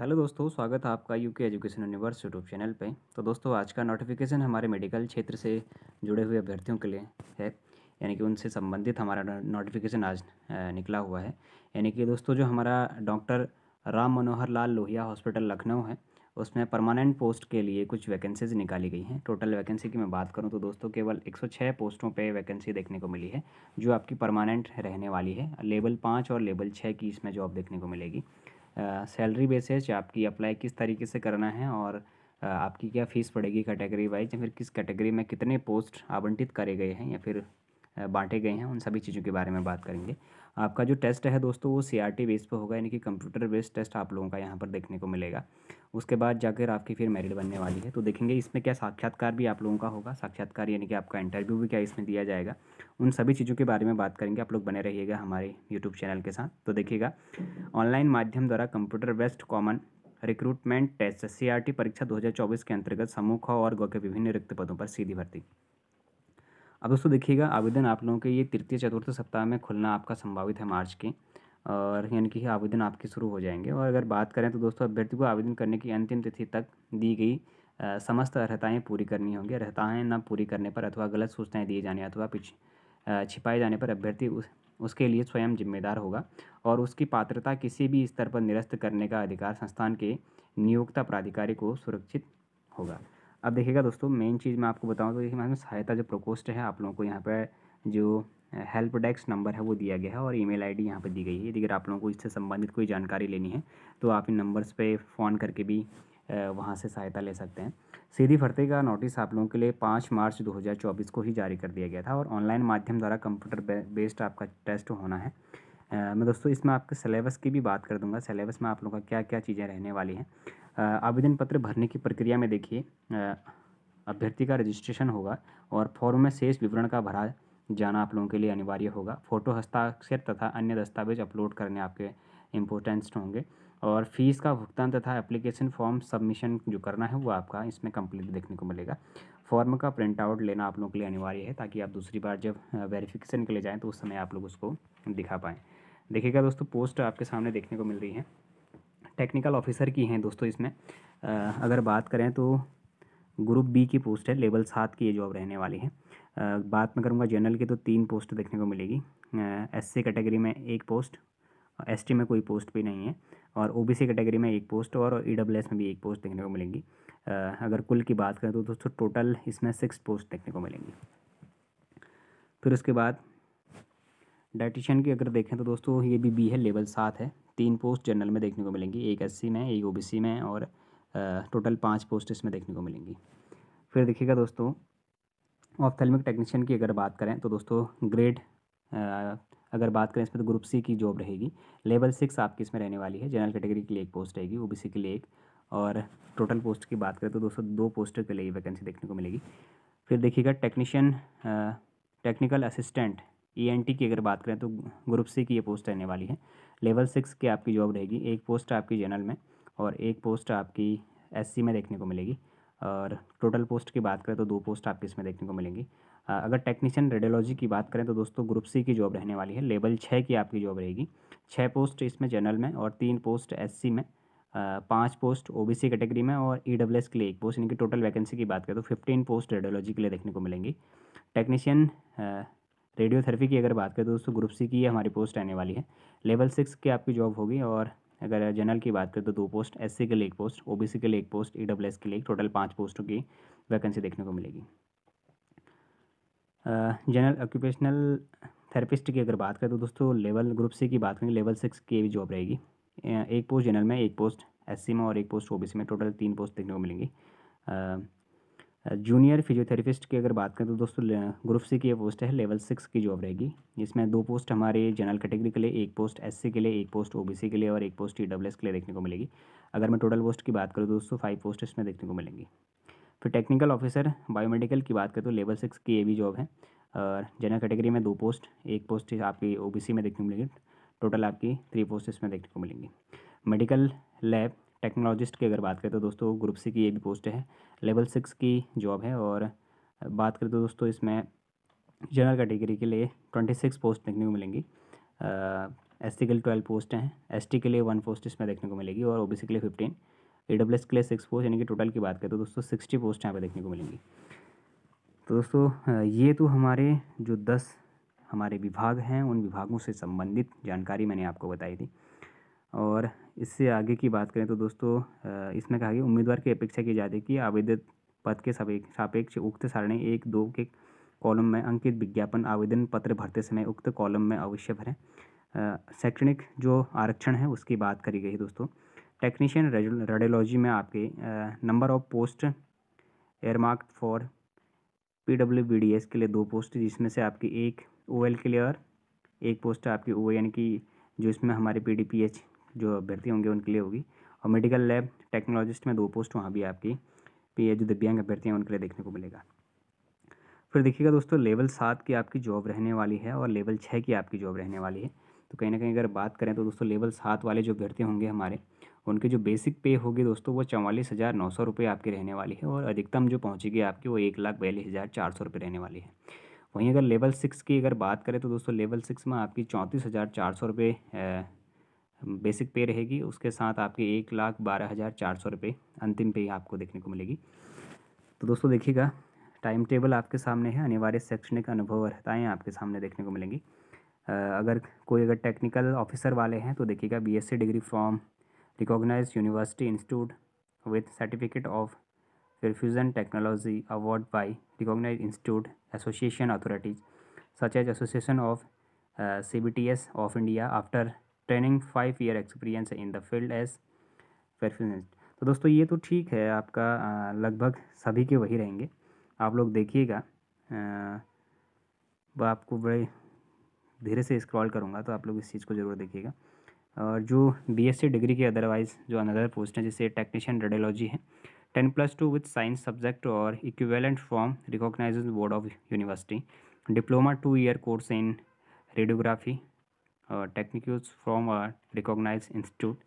hello दोस्तों स्वागत है आपका UK education universe YouTube channel पे तो दोस्तों आज का नोटिफिकेशन हमारे मेडिकल क्षेत्र से जुड़े हुए अभ्यर्थियों के लिए है यानी कि उनसे संबंधित हमारा नोटिफिकेशन आज निकला हुआ है यानी कि दोस्तों जो हमारा डॉक्टर राम मनोहर लाल लोहिया हॉस्पिटल लखनऊ है उसमें परमानेंट पोस्ट के लिए कुछ वैकेंसीज निकाली गई हैं टोटल वैकेंसी की मैं बात करूं तो दोस्तों केवल 106 पोस्टों पे वैकेंसी देखने को मिली है जो आपकी परमानेंट रहने वाली है लेवल पाँच और लेवल छः की इसमें जॉब देखने को मिलेगी सैलरी बेसिस आपकी अप्लाई किस तरीके से करना है और आपकी क्या फ़ीस पड़ेगी कैटेगरी वाइज या फिर किस कैटेगरी में कितने पोस्ट आवंटित करे गए हैं या फिर बांटे गए हैं उन सभी चीज़ों के बारे में बात करेंगे आपका जो टेस्ट है दोस्तों वो सी आर टी बेस पर होगा यानी कि कंप्यूटर बेस्ड टेस्ट आप लोगों का यहाँ पर देखने को मिलेगा उसके बाद जाकर आपकी फिर मेरिट बनने वाली है तो देखेंगे इसमें क्या साक्षात्कार भी आप लोगों का होगा साक्षात्कार यानी कि आपका इंटरव्यू भी क्या इसमें दिया जाएगा उन सभी चीज़ों के बारे में बात करेंगे आप लोग बने रहिएगा हमारे यूट्यूब चैनल के साथ तो देखिएगा ऑनलाइन माध्यम द्वारा computer based common recruitment test सी परीक्षा दो के अंतर्गत समूह और गौ के विभिन्न रिक्त पदों पर सीधी भर्ती अब दोस्तों देखिएगा आवेदन आप लोगों के ये तृतीय चतुर्थ सप्ताह में खुलना आपका संभावित है मार्च के और यानी कि आवेदन आपके शुरू हो जाएंगे और अगर बात करें तो दोस्तों अभ्यर्थी को आवेदन करने की अंतिम तिथि तक दी गई समस्त अर्हताएँ पूरी करनी होंगी अर्हताएँ न पूरी करने पर अथवा गलत सूचनाएँ दिए जाने अथवा पिछ छिपाए जाने पर अभ्यर्थी उस उसके लिए स्वयं जिम्मेदार होगा और उसकी पात्रता किसी भी स्तर पर निरस्त करने का अधिकार संस्थान के नियोक्ता प्राधिकारी को सुरक्षित होगा अब देखिएगा दोस्तों मेन चीज़ मैं आपको बताऊँ तो देखिए मैम सहायता जो प्रकोष्ठ है आप लोगों को यहाँ पर जो हेल्प डेस्क नंबर है वो दिया गया है और ईमेल आईडी यहाँ पर दी गई है यदि अगर आप लोगों को इससे संबंधित कोई जानकारी लेनी है तो आप इन नंबर्स पे फ़ोन करके भी वहाँ से सहायता ले सकते हैं सीधी भर्ती का नोटिस आप लोगों के लिए पाँच मार्च 2024 को ही जारी कर दिया गया था और ऑनलाइन माध्यम द्वारा कंप्यूटर बेस्ड आपका टेस्ट होना है मैं दोस्तों इसमें आपके सिलेबस की भी बात कर दूंगा सिलेबस में आप लोगों का क्या क्या चीज़ें रहने वाली हैं आवेदन पत्र भरने की प्रक्रिया में देखिए अभ्यर्थी का रजिस्ट्रेशन होगा और फॉर्म में शेष विवरण का भरा जाना आप लोगों के लिए अनिवार्य होगा फ़ोटो हस्ताक्षर तथा अन्य दस्तावेज अपलोड करने आपके इम्पोर्टेंस होंगे और फीस का भुगतान तथा एप्लीकेशन फॉर्म सबमिशन जो करना है वो आपका इसमें कंप्लीट देखने को मिलेगा फॉर्म का प्रिंट आउट लेना आप लोगों के लिए अनिवार्य है ताकि आप दूसरी बार जब वेरिफिकेशन के लिए जाएँ तो उस समय आप लोग उसको दिखा पाएँ देखिएगा दोस्तों पोस्ट आपके सामने देखने को मिल रही है टेक्निकल ऑफिसर की हैं दोस्तों इसमें अगर बात करें तो ग्रुप बी की पोस्ट है लेवल सात की ये जॉब रहने वाली है बात मैं करूँगा जनरल की तो तीन पोस्ट देखने को मिलेगी एस सी कैटेगरी में एक पोस्ट एस टी में कोई पोस्ट भी नहीं है और ओ बी सी कैटेगरी में एक पोस्ट और ई डब्ल्यू एस में भी एक पोस्ट देखने को मिलेंगी अगर कुल की बात करें तो दोस्तों टोटल इसमें सिक्स पोस्ट देखने को मिलेंगी फिर उसके बाद डाइटिशियन की अगर देखें तो दोस्तों ये भी बी है लेवल सात है तीन पोस्ट जनरल में देखने को मिलेंगी एक एस में एक ओ में और टोटल पाँच पोस्ट इसमें देखने को मिलेंगी फिर देखिएगा दोस्तों ऑप्थेलमिक टेक्नीशियन की अगर बात करें तो दोस्तों ग्रेड अगर बात करें इसमें तो ग्रुप सी की जॉब रहेगी लेवल सिक्स आपकी इसमें रहने वाली है जनरल कैटेगरी के लिए एक पोस्ट रहेगी ओबीसी के लिए एक और टोटल पोस्ट की बात करें तो दोस्तों दो पोस्ट के लिए वैकेंसी देखने को मिलेगी फिर देखिएगा टेक्नीशियन टेक्निकल असिस्टेंट टी की अगर बात करें तो ग्रुप सी की ये पोस्ट रहने वाली है लेवल सिक्स की आपकी जॉब रहेगी एक पोस्ट आपकी जनरल में और एक पोस्ट आपकी एससी में देखने को मिलेगी और टोटल पोस्ट की बात करें तो दो पोस्ट आपकी इसमें देखने को मिलेंगी अगर टेक्नीशियन रेडियोलॉजी की बात करें तो दोस्तों ग्रुप सी की जॉब रहने वाली है लेवल छः की आपकी जॉब रहेगी छः पोस्ट इसमें जनरल में और तीन पोस्ट सी में पाँच पोस्ट सी कैटेगरी में और ई डब्ल्यू एस के लिए एक पोस्ट इनकी टोटल वैकेंसी की बात करें तो फिफ्टीन पोस्ट रेडियोलॉजी के लिए देखने को मिलेंगी टेक्नीशियन रेडियोथेरेपी की अगर बात करें दोस्तों ग्रुप सी की हमारी पोस्ट आने वाली है लेवल सिक्स की आपकी जॉब होगी और अगर जनरल की बात करें तो दो पोस्ट एस के लिए एक पोस्ट ओ के लिए एक पोस्ट ई के लिए टोटल पाँच पोस्टों की वैकेंसी देखने को मिलेगी जनरल ऑक्यूपेशनल थेरेपिस्ट की अगर बात करें तो दोस्तों लेवल ग्रुप सी की बात करेंगे लेवल सिक्स की भी जॉब रहेगी एक पोस्ट जनरल में एक पोस्ट एस में और एक पोस्ट ओ में टोटल तीन पोस्ट देखने को मिलेंगी जूनियर फिजियोथेरेपिस्ट की अगर बात करें तो दोस्तों ग्रुप सी की ये पोस्ट है लेवल सिक्स की जॉब रहेगी इसमें दो पोस्ट हमारे जनरल कैटेगरी के लिए एक पोस्ट एससी के लिए एक पोस्ट ओबीसी के लिए और एक पोस्ट ई के लिए देखने को मिलेगी अगर मैं टोटल पोस्ट की बात करूँ दोस्तों फाइव पोस्ट इसमें देखने को मिलेंगी फिर टेक्निकल ऑफिसर बायोमेडिकल की बात करें तो लेवल सिक्स की ये भी जॉब है और जनरल कैटेगरी में दो पोस्ट एक पोस्ट आपकी ओ में देखने को मिलेगी टोटल आपकी थ्री पोस्ट इसमें देखने को मिलेंगी मेडिकल लैब टेक्नोलॉजिस्ट की अगर बात करें तो दोस्तों ग्रुप सी की ये भी पोस्ट है लेवल सिक्स की जॉब है और बात करें तो दोस्तों इसमें जनरल कैटेगरी के लिए ट्वेंटी सिक्स पोस्ट देखने को मिलेंगी एस सी के लिए ट्वेल्व पोस्ट हैं एस टी के लिए वन पोस्ट इसमें देखने को मिलेगी और ओ बी सी के लिए फिफ्टीन ए डब्ल्यू एस के लिए सिक्स पोस्ट यानी कि टोटल की बात करें तो दोस्तों सिक्सटी पोस्ट यहाँ पर देखने को मिलेंगी तो दोस्तों ये तो हमारे जो दस हमारे विभाग हैं उन विभागों से संबंधित जानकारी मैंने आपको बताई थी और इससे आगे की बात करें तो दोस्तों इसमें कहा कि उम्मीदवार की अपेक्षा की जाती है कि आवेदित पद के सापेक्ष उक्त सारणी एक दो के कॉलम में अंकित विज्ञापन आवेदन पत्र भरते समय उक्त कॉलम में अवश्य भरें शैक्षणिक जो आरक्षण है उसकी बात करी गई दोस्तों टेक्नीशियन रेडियोलॉजी में आपके number of post earmark for P W B D S के लिए दो पोस्ट जिसमें से आपकी एक ओ एल के लिए और एक पोस्ट आपकी ओ एन की जो इसमें हमारे पी डी पी एच जो अभ्यर्थी होंगे उनके लिए होगी और मेडिकल लैब टेक्नोलॉजिस्ट में दो पोस्ट वहाँ भी आपकी पी जो दिव्यांग अभ्यर्थी हैं उनके लिए देखने को मिलेगा फिर देखिएगा दोस्तों लेवल सात की आपकी जॉब रहने वाली है और लेवल छः की आपकी जॉब रहने वाली है तो कहीं ना कहीं अगर बात करें तो दोस्तों लेवल सात वाले जो अभ्यर्थी होंगे हमारे उनके जो बेसिक पे होगी दोस्तों वो चौवालीस हज़ार नौ सौ रुपये आपकी रहने वाली है और अधिकतम जो पहुँचेगी आपकी वो एक लाख बयालीस हज़ार चार सौ रुपये रहने वाली है वहीं अगर लेवल सिक्स की अगर बात करें तो दोस्तों लेवल सिक्स में आपकी चौंतीस हज़ार चार सौ रुपये बेसिक पे रहेगी उसके साथ आपके एक लाख बारह हज़ार चार सौ रुपये अंतिम पे ही आपको देखने को मिलेगी तो दोस्तों देखिएगा टाइम टेबल आपके सामने है अनिवार्य शैक्षणिक अनुभव अर्हताएँ आपके सामने देखने को मिलेंगी अगर कोई अगर टेक्निकल ऑफिसर वाले हैं तो देखिएगा BSc degree from recognise university institute with certificate of perfusion technology award by recognise institute association authorities such as association of uh, of India after training five year experience in the field as perfumist तो दोस्तों ये तो ठीक है आपका लगभग सभी के वही रहेंगे आप लोग देखिएगा वह आपको बड़े धीरे से स्क्रॉल करूँगा तो आप लोग इस चीज़ को ज़रूर देखिएगा और जो बीएससी डिग्री के अदरवाइज़ जो अनदर पोस्ट है जैसे टेक्नीशियन रेडियोलॉजी है ten plus two with science subject और equivalent form recognise board of university diploma two year course in radiography techniques from a a institute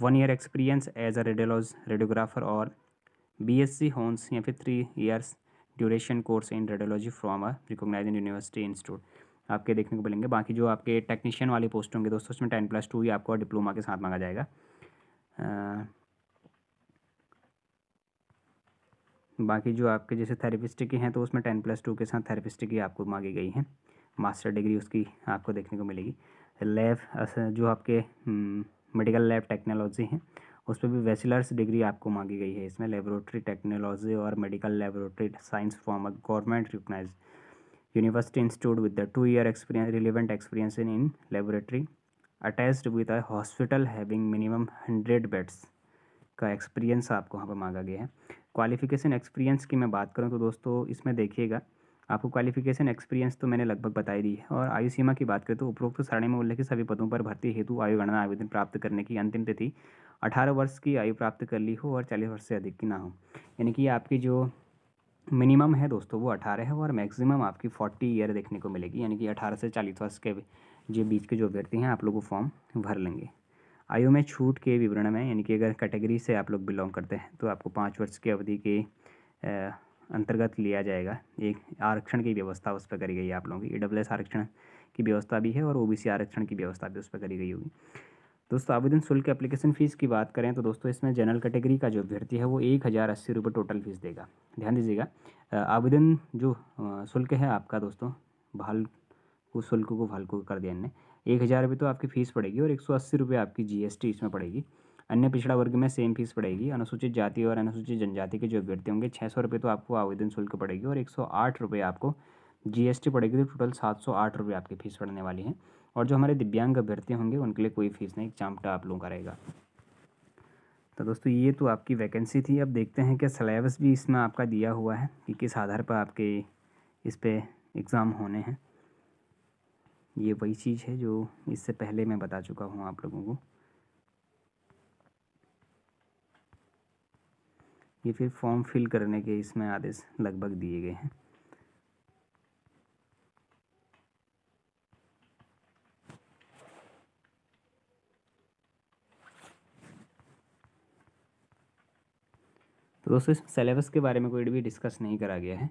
one year experience as a radiolog radiographer और B S C Hons या फिर three years duration course in radiology from a recognise university institute आपके देखने को मिलेंगे बाकी जो आपके टेक्नीशियन वाले पोस्ट होंगे दोस्तों उसमें टेन प्लस टू ही आपको डिप्लोमा के साथ मांगा जाएगा आ, बाकी जो आपके जैसे के हैं तो उसमें टेन प्लस टू के साथ थेरेपिस्टिक की आपको मांगी गई है मास्टर डिग्री उसकी आपको देखने को मिलेगी लैब जो आपके हम्म, मेडिकल लैब टेक्नोलॉजी हैं उस पर भी बैचलर्स डिग्री आपको मांगी गई है इसमें लेबोरेटरी टेक्नोलॉजी और medical laboratory science form a government recognise university institute with the two year experience relevant experience in in laboratory attached with a hospital having minimum hundred beds का experience आपको वहाँ पर मांगा गया है क्वालिफिकेशन एक्सपीरियंस की मैं बात करूँ तो दोस्तों इसमें देखिएगा आपको क्वालिफिकेशन एक्सपीरियंस तो मैंने लगभग बताई दी है और आयु सीमा की बात करें तो उपरोक्त सारणी में उल्लेखित सभी पदों पर भर्ती हेतु आयु गणना आवेदन प्राप्त करने की अंतिम तिथि अठारह वर्ष की आयु प्राप्त कर ली हो और चालीस वर्ष से अधिक की ना हो यानी कि आपकी जो मिनिमम है दोस्तों वो अठारह है और मैक्सिमम आपकी फोर्टी ईयर देखने को मिलेगी यानी कि अठारह से चालीस वर्ष के जो बीच के जो अभ्यर्थी हैं आप लोग वो फॉर्म भर लेंगे आयु में छूट के विवरण में यानी कि अगर कैटेगरी से आप लोग बिलोंग करते हैं तो आपको पाँच वर्ष की अवधि के अंतर्गत लिया जाएगा एक आरक्षण की व्यवस्था उस पर करी गई है आप लोगों की ई डब्ल्यू एस आरक्षण की व्यवस्था भी है और ओ बी सी आरक्षण की व्यवस्था भी उस पर करी गई होगी दोस्तों आवेदन शुल्क एप्लीकेशन फ़ीस की बात करें तो दोस्तों इसमें जनरल कैटेगरी का जो अभ्यर्थी है वो एक हज़ार अस्सी रुपये टोटल फीस देगा ध्यान दीजिएगा आवेदन जो शुल्क है आपका दोस्तों भाल को शुल्क को भालकू कर दिया इन्हें एक हज़ार रुपये तो आपकी फ़ीस पड़ेगी और एक सौ अस्सी रुपये आपकी टी इसमें पड़ेगी अन्य पिछड़ा वर्ग में सेम फीस पड़ेगी अनुसूचित जाति और अनुसूचित जनजाति के जो अभ्यर्थी होंगे छः सौ रुपये तो आपको आवेदन शुल्क पड़ेगी और एक सौ आठ रुपये आपको जीएसटी पड़ेगी तो टोटल सात सौ आठ रुपये आपकी फ़ीस पड़ने वाली है और जो हमारे दिव्यांग अभ्यर्थी होंगे उनके लिए कोई फीस नहीं चामटा आप लोगों का रहेगा तो दोस्तों ये तो आपकी वैकेंसी थी अब देखते हैं कि सलेबस भी इसमें आपका दिया हुआ है कि किस आधार पर आपके इस पर एग्ज़ाम होने हैं ये वही चीज़ है जो इससे पहले मैं बता चुका हूँ आप लोगों को ये फिर फॉर्म फिल करने के इसमें आदेश लगभग दिए गए हैं तो दोस्तों सिलेबस के बारे में कोई भी डिस्कस नहीं करा गया है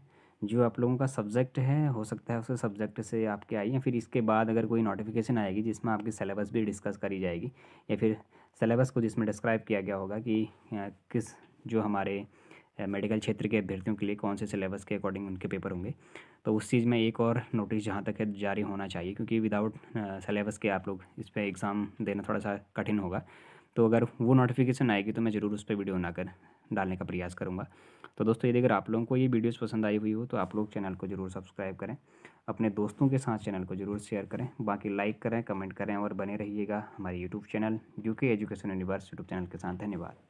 जो आप लोगों का सब्जेक्ट है हो सकता है उस सब्जेक्ट से आपके आई या फिर इसके बाद अगर कोई नोटिफिकेशन आएगी जिसमें आपकी सिलेबस भी डिस्कस करी जाएगी या फिर सिलेबस को जिसमें डिस्क्राइब किया गया होगा कि किस जो हमारे मेडिकल क्षेत्र के अभ्यर्थियों के लिए कौन से सिलेबस के अकॉर्डिंग उनके पेपर होंगे तो उस चीज़ में एक और नोटिस जहाँ तक है जारी होना चाहिए क्योंकि विदाउट सिलेबस के आप लोग इस पर एग्ज़ाम देना थोड़ा सा कठिन होगा तो अगर वो नोटिफिकेशन आएगी तो मैं ज़रूर उस पर वीडियो बनाकर डालने का प्रयास करूँगा तो दोस्तों यदि अगर आप लोगों को ये वीडियोस पसंद आई हुई हो तो आप लोग चैनल को ज़रूर सब्सक्राइब करें अपने दोस्तों के साथ चैनल को ज़रूर शेयर करें बाकी लाइक करें कमेंट करें और बने रहिएगा हमारे YouTube channel U K education universe YouTube channel के साथ धन्यवाद